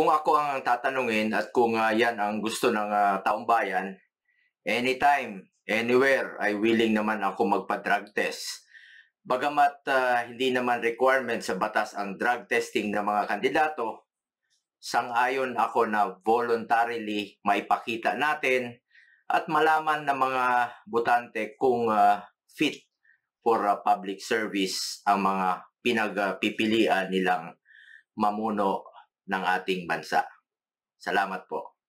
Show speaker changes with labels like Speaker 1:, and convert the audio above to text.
Speaker 1: kung ako ang tatanungin at kung uh, yan ang gusto ng uh, taong bayan, anytime, anywhere, ay willing naman ako magpa-drug test. Bagamat uh, hindi naman requirement sa batas ang drug testing ng mga kandidato, sangayon ako na voluntarily maipakita natin at malaman ng mga botante kung uh, fit for uh, public service ang mga pinagpipilian nilang mamuno ng ating bansa. Salamat po.